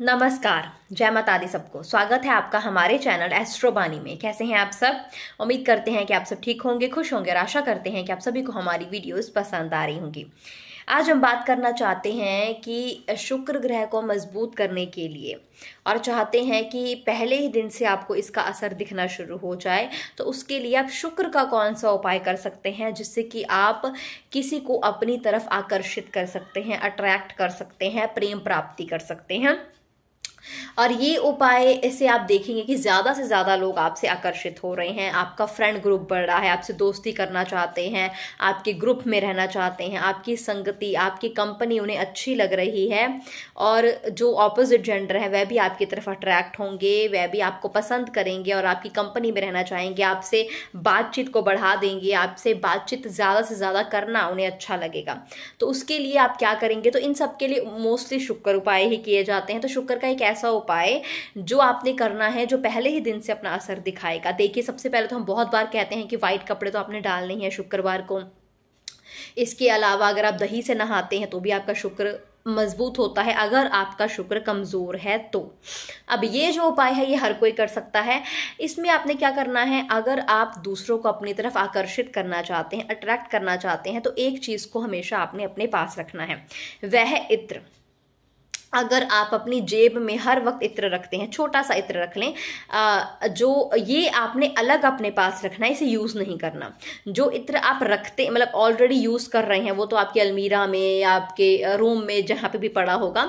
नमस्कार जय माता दी सबको स्वागत है आपका हमारे चैनल एस्ट्रोबानी में कैसे हैं आप सब उम्मीद करते हैं कि आप सब ठीक होंगे खुश होंगे और आशा करते हैं कि आप सभी को हमारी वीडियोस पसंद आ रही होंगी आज हम बात करना चाहते हैं कि शुक्र ग्रह को मजबूत करने के लिए और चाहते हैं कि पहले ही दिन से आपको इसका असर दिखना शुरू हो जाए तो उसके लिए आप शुक्र का कौन सा उपाय कर सकते हैं जिससे कि आप किसी को अपनी तरफ आकर्षित कर सकते हैं अट्रैक्ट कर सकते हैं प्रेम प्राप्ति कर सकते हैं और ये उपाय ऐसे आप देखेंगे कि ज़्यादा से ज़्यादा लोग आपसे आकर्षित हो रहे हैं आपका फ्रेंड ग्रुप बढ़ रहा है आपसे दोस्ती करना चाहते हैं आपके ग्रुप में रहना चाहते हैं आपकी संगति आपकी कंपनी उन्हें अच्छी लग रही है और जो ऑपोजिट जेंडर है वह भी आपकी तरफ अट्रैक्ट होंगे वह भी आपको पसंद करेंगे और आपकी कंपनी में रहना चाहेंगे आपसे बातचीत को बढ़ा देंगे आपसे बातचीत ज़्यादा से ज़्यादा करना उन्हें अच्छा लगेगा तो उसके लिए आप क्या करेंगे तो इन सब के लिए मोस्टली शुक्र उपाय ही किए जाते हैं तो शुक्र का एक ऐसा उपाय जो आपने करना है जो पहले ही दिन से अपना असर दिखाएगा देखिए सबसे पहले तो हम बहुत बार कहते हैं कि वाइट कपड़े तो आपने डालने ही है शुक्रवार को इसके अलावा अगर आप दही से नहाते हैं तो भी आपका शुक्र मजबूत होता है अगर आपका शुक्र कमज़ोर है तो अब ये जो उपाय है ये हर कोई कर सकता है इसमें आपने क्या करना है अगर आप दूसरों को अपनी तरफ आकर्षित करना चाहते हैं अट्रैक्ट करना चाहते हैं तो एक चीज़ को हमेशा आपने अपने पास रखना है वह इत्र अगर आप अपनी जेब में हर वक्त इत्र रखते हैं छोटा सा इत्र रख लें जो ये आपने अलग अपने पास रखना है इसे यूज़ नहीं करना जो इत्र आप रखते मतलब ऑलरेडी यूज़ कर रहे हैं वो तो आपकी अलमीरा में या आपके रूम में जहाँ पे भी पड़ा होगा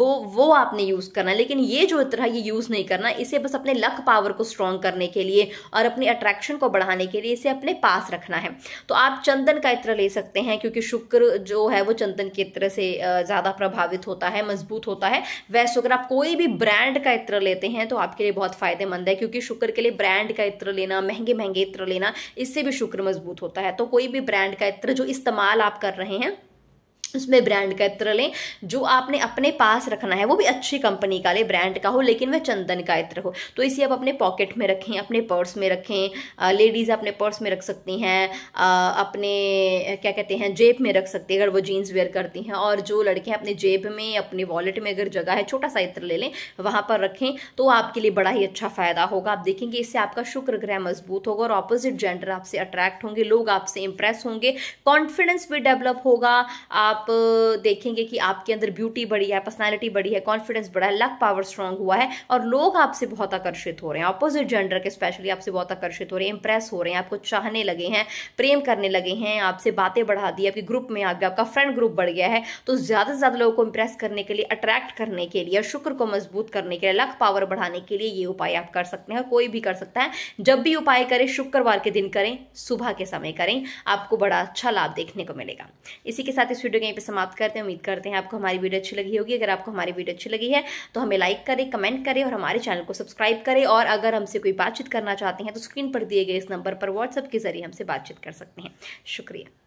वो वो आपने यूज़ करना है लेकिन ये जो इत्र है ये यूज़ नहीं करना इसे बस अपने लक पावर को स्ट्रॉन्ग करने के लिए और अपनी अट्रैक्शन को बढ़ाने के लिए इसे अपने पास रखना है तो आप चंदन का इत्र ले सकते हैं क्योंकि शुक्र जो है वो चंदन के इत्र से ज़्यादा प्रभावित होता है मजबूत होता है वैसे अगर आप कोई भी ब्रांड का इत्र लेते हैं तो आपके लिए बहुत फायदेमंद है क्योंकि शुक्र के लिए ब्रांड का इत्र लेना महंगे महंगे इत्र लेना इससे भी शुक्र मजबूत होता है तो कोई भी ब्रांड का इत्र जो इस्तेमाल आप कर रहे हैं उसमें ब्रांड का इत्र लें जो आपने अपने पास रखना है वो भी अच्छी कंपनी का ले ब्रांड का हो लेकिन वह चंदन का इत्र हो तो इसे आप अपने पॉकेट में रखें अपने पर्स में रखें लेडीज़ अपने पर्स में रख सकती हैं अपने क्या कहते हैं जेब में रख सकती हैं अगर वो जीन्स वेयर करती हैं और जो लड़के अपने जेब में अपने वॉलेट में अगर जगह है छोटा सा इत्र ले लें वहाँ पर रखें तो आपके लिए बड़ा ही अच्छा फ़ायदा होगा आप देखेंगे इससे आपका शुक्र ग्रह मजबूत होगा और ऑपोजिट जेंडर आपसे अट्रैक्ट होंगे लोग आपसे इंप्रेस होंगे कॉन्फिडेंस भी डेवलप होगा आप आप देखेंगे कि आपके अंदर ब्यूटी बढ़ी है पर्सनैलिटी बढ़ी है कॉन्फिडेंस बढ़ा है लक पावर स्ट्रांग हुआ है और लोग आपसे बहुत आकर्षित हो रहे हैं अपोजिट जेंडर के स्पेशली आपसे बहुत आकर्षित हो रहे हैं इंप्रेस हो रहे हैं आपको चाहने लगे हैं प्रेम करने लगे हैं आपसे बातें बढ़ा दी आपके ग्रुप में आ गया आपका फ्रेंड ग्रुप बढ़ गया है तो ज़्यादा से ज़्यादा लोगों को इंप्रेस करने के लिए अट्रैक्ट करने के लिए शुक्र को मजबूत करने के लिए लक पावर बढ़ाने के लिए ये उपाय आप कर सकते हैं कोई भी कर सकता है जब भी उपाय करें शुक्रवार के दिन करें सुबह के समय करें आपको बड़ा अच्छा लाभ देखने को मिलेगा इसी के साथ इस वीडियो के यहीं पर समाप्त करते हैं उम्मीद करते हैं आपको हमारी वीडियो अच्छी लगी होगी अगर आपको हमारी वीडियो अच्छी लगी है तो हमें लाइक करें कमेंट करें और हमारे चैनल को सब्सक्राइब करें और अगर हमसे कोई बातचीत करना चाहते हैं तो स्क्रीन पर दिए गए इस नंबर पर व्हाट्सअप के जरिए हमसे बातचीत कर सकते हैं शुक्रिया